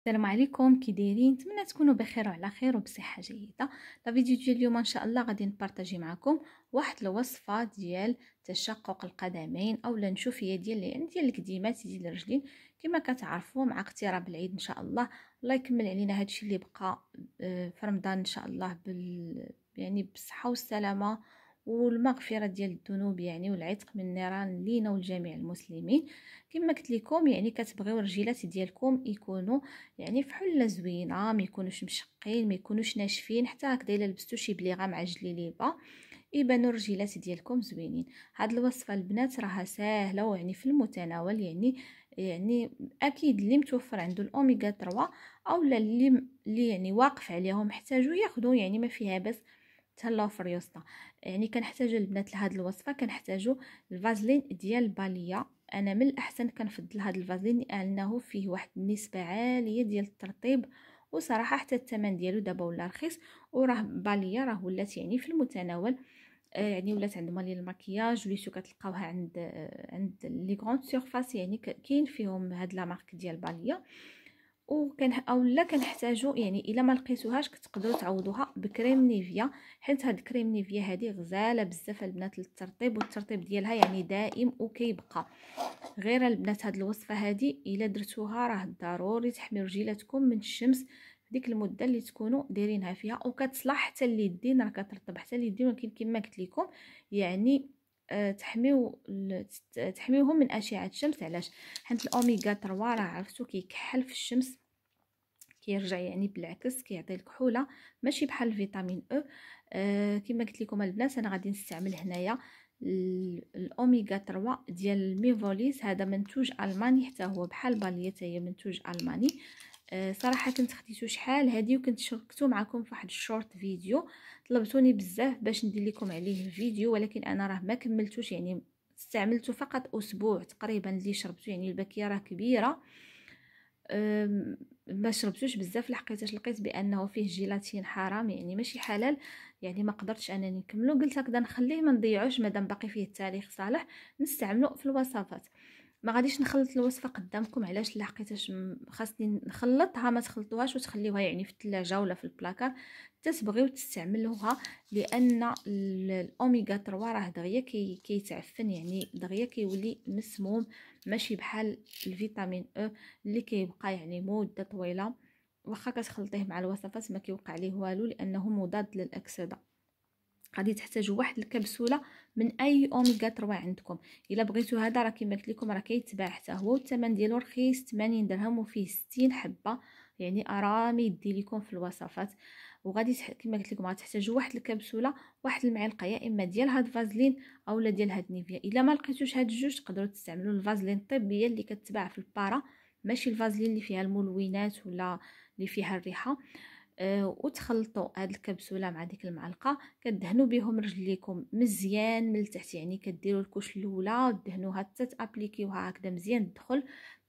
السلام عليكم كي دايرين نتمنى تكونوا بخير وعلى خير وبصحه جيده لا فيديو ديال اليوم ان شاء الله غادي نبارطاجي معكم واحد الوصفه ديال تشقق القدمين اولا هي ديال يعني ديال القديمات ديال الرجلين كما كتعرفوا مع اقتراب العيد ان شاء الله الله يكمل علينا هادشي اللي بقى آه، في رمضان ان شاء الله بال يعني بالصحه والسلامه والمغفره ديال الذنوب يعني والعتق من النيران لينا ولجميع المسلمين كما قلت لكم يعني كتبغيو الرجيلات ديالكم يكونوا يعني في حله زوينه ما يكونوش مشقين ما يكونوش ناشفين حتى هكذا الا لبستو شي بليغه مع جليليبه يبانوا الرجيلات ديالكم زوينين هاد الوصفه البنات راها ساهله ويعني في المتناول يعني يعني اكيد اللي متوفر عنده الاوميغا 3 اولا اللي اللي يعني واقف عليهم محتاجو ياخذوا يعني ما فيها بس حتى لافر يا اسطى يعني كنحتاجو البنات لهاد الوصفه كنحتاجو الفازلين ديال باليا انا من الاحسن كنفضل هاد الفازلين لانه فيه واحد النسبه عاليه ديال الترطيب وصراحه حتى الثمن ديالو دابا ولا رخيص وراه باليه راه ولات يعني في المتناول آه، يعني ولات عند مالي الماكياج شو كتلقاوها عند آه، عند لي غون سيرفاس يعني كاين فيهم هاد لا مارك ديال باليه وكان اولا كنحتاجو يعني الا ما لقيتوهاش كتقدروا تعوضوها بكريم نيفيا حيت هاد كريم نيفيا هادي غزاله بزاف البنات للترطيب والترطيب ديالها يعني دائم وكيبقى غير البنات هاد الوصفه هادي الا درتوها راه ضروري تحمي رجيلاتكم من الشمس ديك المده اللي تكونوا دايرينها فيها وكتصلح حتى اليدين راه كترطب حتى اليدين ولكن كما قلت لكم يعني آه، تحميو تحميوهم من اشعه الشمس علاش حيت الاوميغا 3 راه عرفتو كيكحل في الشمس كيرجع يعني بالعكس كيعطي الكحوله ماشي بحال الفيتامين او e. أه كما قلت لكم البنات انا غادي نستعمل هنايا الاوميغا 3 ديال ميفوليس هذا منتوج الماني حتى هو بحال باليه هي منتوج الماني أه صراحه كنت خديتو شحال هادي وكنت شاركتو معكم في واحد الشورت فيديو طلبتوني بزاف باش ندير لكم عليه الفيديو ولكن انا راه ما كملتوش يعني استعملته فقط اسبوع تقريبا اللي شربته يعني الباكيه راه كبيره ما شربتوش بزاف لحقيتاش لقيت بانه فيه جيلاتين حرام يعني ماشي حلال يعني ما قدرتش انني نكملو قلت هكذا نخليه ما نضيعوش مادام باقي فيه التاريخ صالح نستعملو في الوصفات ما غاديش نخلط الوصفه قدامكم علاش حقيتاش خاصني نخلطها ما تخلطوهاش وتخليوها يعني في الثلاجه ولا في البلاكار حتى تبغيو تستعملوها لان الاوميغا 3 راه دغيا كي كيتعفن يعني دغيا كيولي مسموم ماشي بحال الفيتامين او اللي كيبقى يعني مده طويله واخا كتخلطيه مع الوصفات ما كيوقع ليه والو لانه مضاد للاكسده غادي تحتاجوا واحد الكبسوله من اي اوميغا 3 عندكم الا بغيتو هذا راه كما قلت لكم راه كيتباع حتى هو والثمن ديالو رخيص 80 درهم وفيه 60 حبه يعني ارامي يدي لكم في الوصفات وغادي تح... كما قلت لكم غتحتاجوا واحد الكبسوله واحد المعلقه يا اما ديال هاد فازلين اولا ديال هاد نيفيا الا ما لقيتوش هاد الجوج تقدروا تستعملوا الفازلين الطبيه اللي كتباع في البارا ماشي الفازلين اللي فيها الملونات ولا اللي فيها الريحه آه، وتخلطوا هاد الكبسوله مع ديك المعلقه كدهنوا بهم رجليكم مزيان من التحت يعني كديروا الكوش الاولى ودهنوها حتى تابليكيوها هكذا مزيان الدخل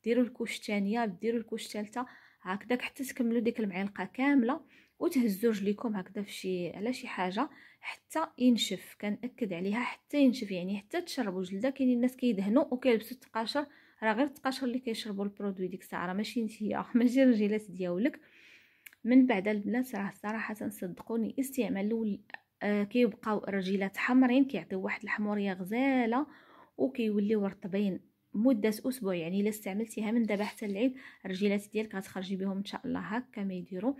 ديروا الكوش الثانيه ديروا الكوش الثالثه هكذاك حتى تكملوا ديك المعلقه كامله وتهزوا رجليكم هكذا فشي على شي حاجه حتى ينشف كنأكد عليها حتى ينشف يعني حتى تشربوا جلده كاينين الناس كيدهنوا وكيلبسوا التقاشر راه غير التقاشر اللي كيشربوا البرودوي ديك الساعه راه ماشي انت ماشي الرجيلات ديالك من بعد البنات راه صراحه صدقوني استعملوا آه كيبقاو رجيلات حمرين كيعطيو واحد الحموريه غزاله وكيوليو رطبين مده اسبوع يعني الا استعملتيها من دابا حتى العيد الرجيلات ديالك غتخرجي بهم ان شاء الله هكا ما يديروا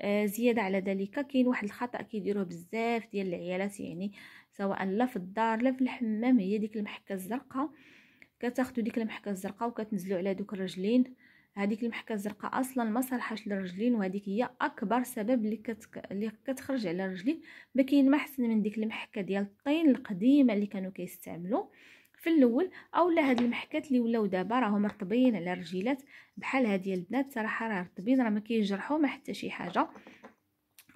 آه زياده على ذلك كاين واحد الخطا كيديروه بزاف ديال العيالات يعني سواء لا في الدار لا في الحمام هي ديك المحكه الزرقاء كتاخذوا ديك المحكه الزرقاء وكتنزلوا على دوك الرجلين هذيك المحكه الزرقاء اصلا ما صالحاش للرجلين وهذيك هي اكبر سبب اللي كتك... اللي كتخرج على الرجلين ما كاين ما احسن من ديك المحكه ديال الطين القديمه اللي كانوا كيستعملوا في الاول اولا هاد المحكات اللي ولاو دابا راهم رطبين على الرجيلات بحال هاد ديال البنات صراحه راه رطبين راه ما كيجرحوا ما حتى شي حاجه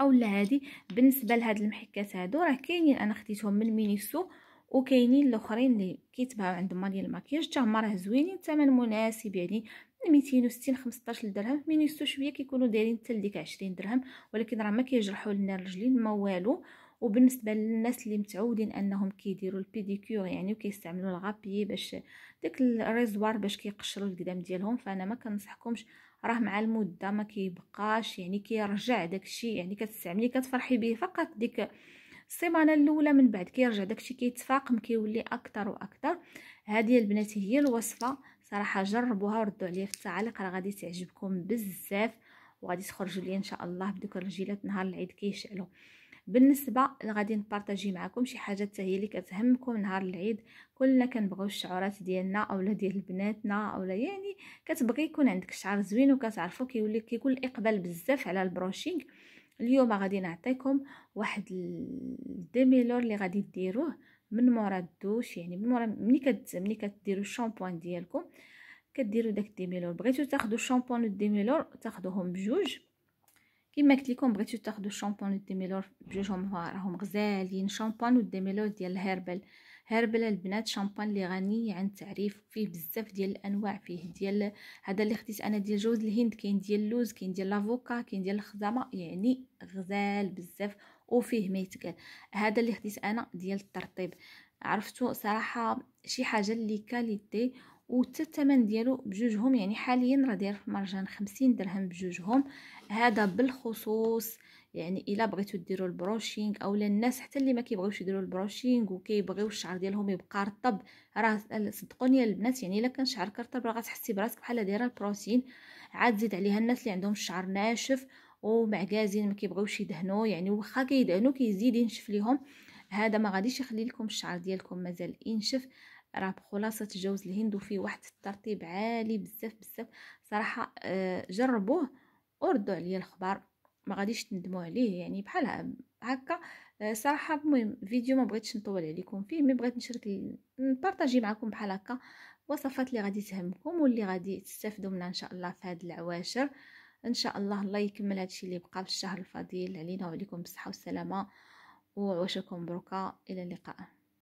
اولا هادي بالنسبه لهاد المحكات هادو راه كاينين انا خديتهم من مينيسو وكاينين الاخرين اللي كيتباعوا عند مالي الماكياج حتى هما راه زوينين الثمن مناسب يعني من 260 15 درهم من يستو شويه كيكونوا دايرين حتى لديك 20 درهم ولكن راه ما كيجرحوا لنا الرجلين ما والو وبالنسبه للناس اللي متعودين انهم كيديروا البيديكور يعني وكيستعملوا الغابي باش داك الريزوار باش كيقشروا القدام ديالهم فانا ما كنصحكمش راه مع المده ما كيبقاش يعني كيرجع داكشي يعني كتستعملي كتفرحي به فقط ديك السيمانه الاولى من بعد كيرجع داكشي كيتفاقم كيولي اكثر واكثر هذه البنات هي الوصفه صراحه جربوها وردوا عليا في التعليق راه غادي تعجبكم بزاف وغادي تخرجوا لي ان شاء الله بدوك الرجيلات نهار العيد كيشعلوا بالنسبه غادي نبارطاجي معكم شي حاجه حتى هي اللي كتهمكم نهار العيد كلنا كنبغيو الشعورات ديالنا اولا ديال بناتنا اولا يعني كتبغي يكون عندك شعر زوين وكتعرفوا كيولي كيكون الاقبال بزاف على البروشينغ اليوم غادي نعطيكم واحد الديميلور اللي غادي ديروه من مورا الدوش يعني من مورا ملي كت ملي كديروا الشامبوان ديالكم كديروا داك الديميلور بغيتو تاخذوا الشامبوان والديميلور تاخذوهم بجوج كما قلت لكم بغيتو تاخذوا الشامبوان والديميلور بجوجهم راهم غزالين الشامبوان والديميلور ديال الهيربل هربله البنات شامبان اللي غني عن تعريف فيه بزاف ديال الانواع فيه ديال هذا اللي خديت انا ديال جوز الهند كاين ديال اللوز كاين ديال لافوكا كاين ديال الخزامه يعني غزال بزاف وفيه ما يتقال هذا اللي خديت انا ديال الترطيب عرفتو صراحه شي حاجه اللي كاليتي وحتى الثمن ديالو بجوجهم يعني حاليا راه داير في مرجان 50 درهم بجوجهم هذا بالخصوص يعني الا بغيتو ديروا البروشينغ اولا الناس حتى اللي ما كيبغيوش يديروا البروشينغ وكيبغيو الشعر ديالهم يبقى رطب راه صدقوني البنات يعني الا كان شعرك رطب راه غتحسي براسك بحال دايره البروتين عاد زيد عليها الناس اللي عندهم الشعر ناشف ومعكازين ما كيبغيوش يدهنوا يعني واخا كيدهنوا كيزيد ينشف ليهم هذا ما غاديش يخلي لكم الشعر ديالكم مازال ينشف راه بخلاصه جوز الهند وفيه واحد الترطيب عالي بزاف بزاف صراحه آه، جربوه وردوا عليا الخبر ما غاديش تندموا عليه يعني بحال هكا آه، صراحه المهم فيديو ما بغيتش نطول عليكم فيه مي بغيت نشارك نبارطاجي معكم بحال هكا وصفات اللي غادي تهمكم واللي غادي تستافدوا منها ان شاء الله في هاد العواشر ان شاء الله الله يكمل الشيء اللي بقى في الشهر الفضيل علينا وعليكم بالصحه والسلامه وعواشركم مبروكه الى اللقاء